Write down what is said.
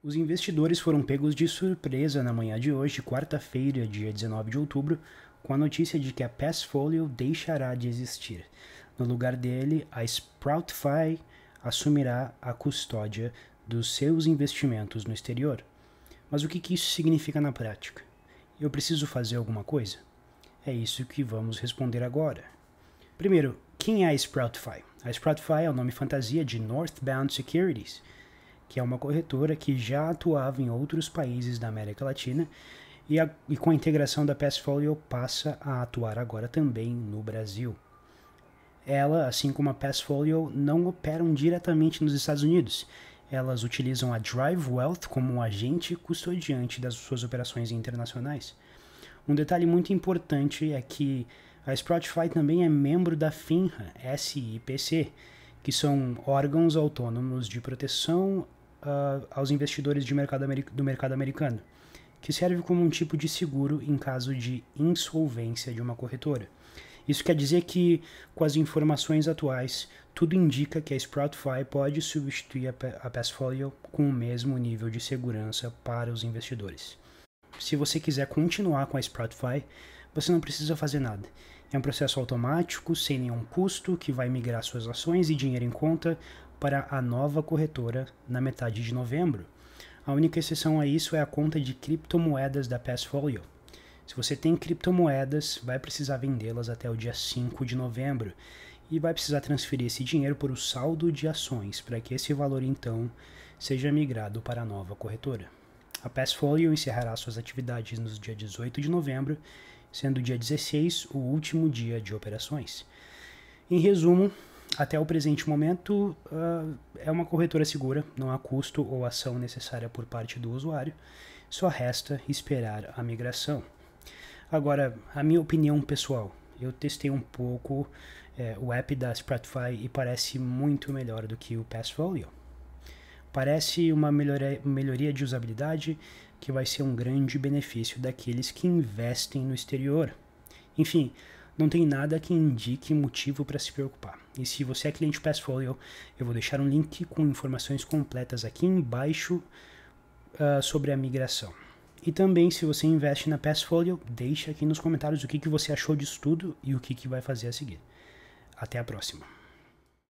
Os investidores foram pegos de surpresa na manhã de hoje, quarta-feira, dia 19 de outubro, com a notícia de que a Passfolio deixará de existir. No lugar dele, a Sproutify assumirá a custódia dos seus investimentos no exterior. Mas o que, que isso significa na prática? Eu preciso fazer alguma coisa? É isso que vamos responder agora. Primeiro, quem é a Sproutify? A Sproutify é o nome fantasia de Northbound Securities que é uma corretora que já atuava em outros países da América Latina e, a, e com a integração da Passfolio passa a atuar agora também no Brasil. Ela, assim como a Passfolio, não operam diretamente nos Estados Unidos. Elas utilizam a Drive Wealth como um agente custodiante das suas operações internacionais. Um detalhe muito importante é que a Spotify também é membro da FINRA, SIPC, que são órgãos autônomos de proteção uh, aos investidores de mercado do mercado americano, que serve como um tipo de seguro em caso de insolvência de uma corretora. Isso quer dizer que, com as informações atuais, tudo indica que a Sproutfy pode substituir a Passfolio com o mesmo nível de segurança para os investidores. Se você quiser continuar com a Sproutfy, você não precisa fazer nada. É um processo automático, sem nenhum custo, que vai migrar suas ações e dinheiro em conta para a nova corretora na metade de novembro. A única exceção a isso é a conta de criptomoedas da Passfolio. Se você tem criptomoedas, vai precisar vendê-las até o dia 5 de novembro e vai precisar transferir esse dinheiro por o saldo de ações para que esse valor então seja migrado para a nova corretora. A Passfolio encerrará suas atividades no dia 18 de novembro, sendo o dia 16 o último dia de operações. Em resumo, até o presente momento, uh, é uma corretora segura, não há custo ou ação necessária por parte do usuário, só resta esperar a migração. Agora, a minha opinião pessoal, eu testei um pouco é, o app da Spratify e parece muito melhor do que o Passfolio. Parece uma melhoria, melhoria de usabilidade que vai ser um grande benefício daqueles que investem no exterior. Enfim, não tem nada que indique motivo para se preocupar. E se você é cliente Passfolio, eu vou deixar um link com informações completas aqui embaixo uh, sobre a migração. E também, se você investe na Passfolio, deixa aqui nos comentários o que, que você achou disso tudo e o que, que vai fazer a seguir. Até a próxima!